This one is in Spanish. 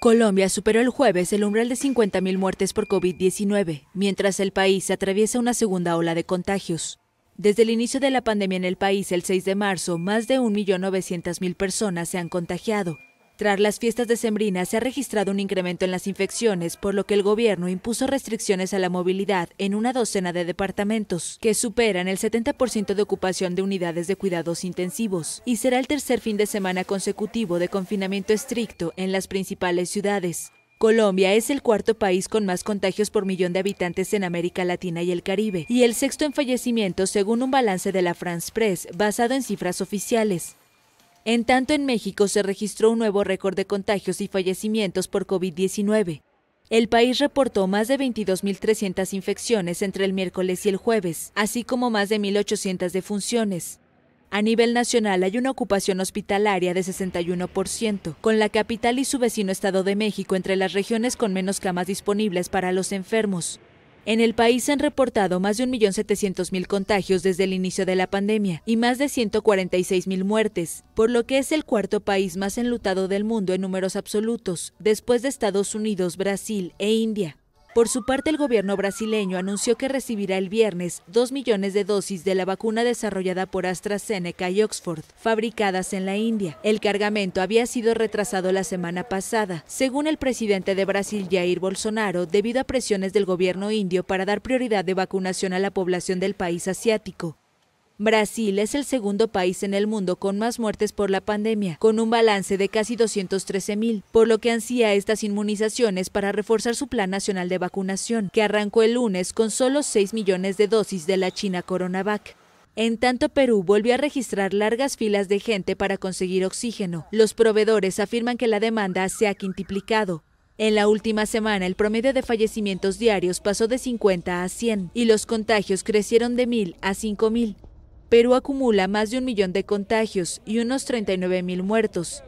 Colombia superó el jueves el umbral de 50.000 muertes por COVID-19, mientras el país atraviesa una segunda ola de contagios. Desde el inicio de la pandemia en el país, el 6 de marzo, más de 1.900.000 personas se han contagiado, tras las fiestas decembrinas se ha registrado un incremento en las infecciones, por lo que el gobierno impuso restricciones a la movilidad en una docena de departamentos, que superan el 70% de ocupación de unidades de cuidados intensivos, y será el tercer fin de semana consecutivo de confinamiento estricto en las principales ciudades. Colombia es el cuarto país con más contagios por millón de habitantes en América Latina y el Caribe, y el sexto en fallecimiento, según un balance de la France Press basado en cifras oficiales. En tanto, en México se registró un nuevo récord de contagios y fallecimientos por COVID-19. El país reportó más de 22.300 infecciones entre el miércoles y el jueves, así como más de 1.800 defunciones. A nivel nacional hay una ocupación hospitalaria de 61%, con la capital y su vecino Estado de México entre las regiones con menos camas disponibles para los enfermos. En el país se han reportado más de 1.700.000 contagios desde el inicio de la pandemia y más de 146.000 muertes, por lo que es el cuarto país más enlutado del mundo en números absolutos, después de Estados Unidos, Brasil e India. Por su parte, el gobierno brasileño anunció que recibirá el viernes 2 millones de dosis de la vacuna desarrollada por AstraZeneca y Oxford, fabricadas en la India. El cargamento había sido retrasado la semana pasada, según el presidente de Brasil, Jair Bolsonaro, debido a presiones del gobierno indio para dar prioridad de vacunación a la población del país asiático. Brasil es el segundo país en el mundo con más muertes por la pandemia, con un balance de casi 213 mil, por lo que ansía estas inmunizaciones para reforzar su plan nacional de vacunación, que arrancó el lunes con solo 6 millones de dosis de la China Coronavac. En tanto, Perú volvió a registrar largas filas de gente para conseguir oxígeno. Los proveedores afirman que la demanda se ha quintiplicado, en la última semana, el promedio de fallecimientos diarios pasó de 50 a 100 y los contagios crecieron de 1.000 a 5.000. Perú acumula más de un millón de contagios y unos 39 mil muertos.